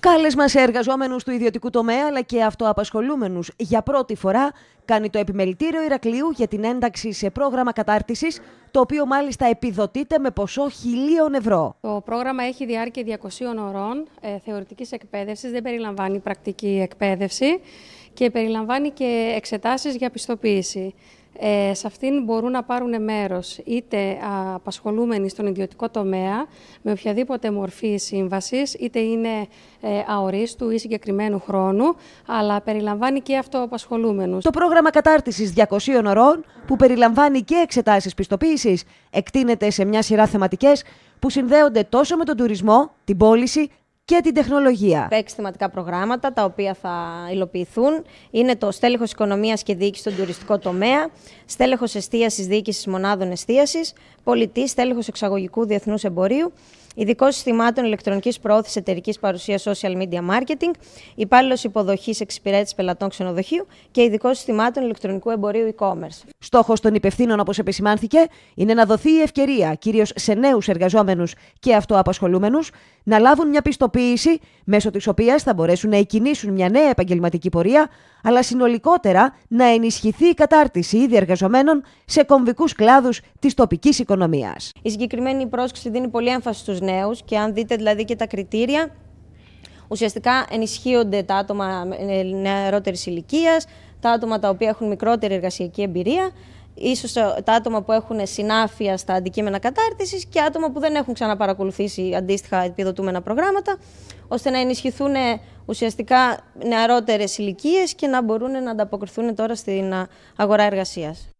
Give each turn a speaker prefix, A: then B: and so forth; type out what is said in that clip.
A: Κάλεσμα σε εργαζόμενους του ιδιωτικού τομέα αλλά και αυτοαπασχολούμενους για πρώτη φορά κάνει το Επιμελητήριο Ηρακλείου για την ένταξη σε πρόγραμμα κατάρτισης, το οποίο μάλιστα επιδοτείται με ποσό χιλίων ευρώ.
B: Το πρόγραμμα έχει διάρκεια 200 ωρών ε, θεωρητικής εκπαίδευσης, δεν περιλαμβάνει πρακτική εκπαίδευση και περιλαμβάνει και εξετάσεις για πιστοποίηση. Ε, σε αυτήν μπορούν να πάρουν μέρος είτε απασχολούμενοι στον ιδιωτικό τομέα με οποιαδήποτε μορφή σύμβασης, είτε είναι ε, αορίστου ή συγκεκριμένου χρόνου, αλλά περιλαμβάνει και αυτοαπασχολούμενους. Το πρόγραμμα
A: κατάρτισης 200 ωρών, που περιλαμβάνει και εξετάσεις πιστοποίησης, εκτείνεται σε μια σειρά θεματικές που συνδέονται τόσο με τον τουρισμό, την πώληση, και την τεχνολογία.
C: Έξι θεματικά προγράμματα τα οποία θα υλοποιηθούν είναι το στέλεχος οικονομίας και διοίκησης στον τουριστικό τομέα, στέλεχος εστίασης διοίκησης μονάδων εστίασης, πολιτή, στέλεχος εξαγωγικού διεθνούς εμπορίου, ειδικός συστημάτων ηλεκτρονικής προώθησης εταιρικής παρουσίας social media marketing, υπάλληλος υποδοχής εξυπηρέτηση πελατών ξενοδοχείου και ειδικός συστημάτων ηλεκτρονικού εμπορίου e-commerce. Στόχος των υπευθύνων, όπως επισημάνθηκε, είναι να δοθεί η ευκαιρία
A: κυρίως σε νέους εργαζόμενους και αυτοαπασχολούμενους να λάβουν μια πιστοποίηση μέσω της οποίας θα μπορέσουν να εκκινήσουν μια νέα επαγγελματική πορεία, αλλά συνολικότερα να ενισχυθεί η κατάρτιση ήδη εργαζομένων σε κομβικούς κλάδους της τοπικής οικονομίας.
C: Η συγκεκριμένη πρόσκληση δίνει πολύ έμφαση στους νέους και αν δείτε δηλαδή και τα κριτήρια, ουσιαστικά ενισχύονται τα άτομα νεαρότερης ηλικίας, τα άτομα τα οποία έχουν μικρότερη εργασιακή εμπειρία, ίσως τα άτομα που έχουν συνάφεια στα αντικείμενα κατάρτισης και άτομα που δεν έχουν ξαναπαρακολουθήσει αντίστοιχα επιδοτούμενα προγράμματα, ώστε να ενισχυθούν ουσιαστικά νεαρότερες ηλικίες και να μπορούν να ανταποκριθούν τώρα στην αγορά εργασίας.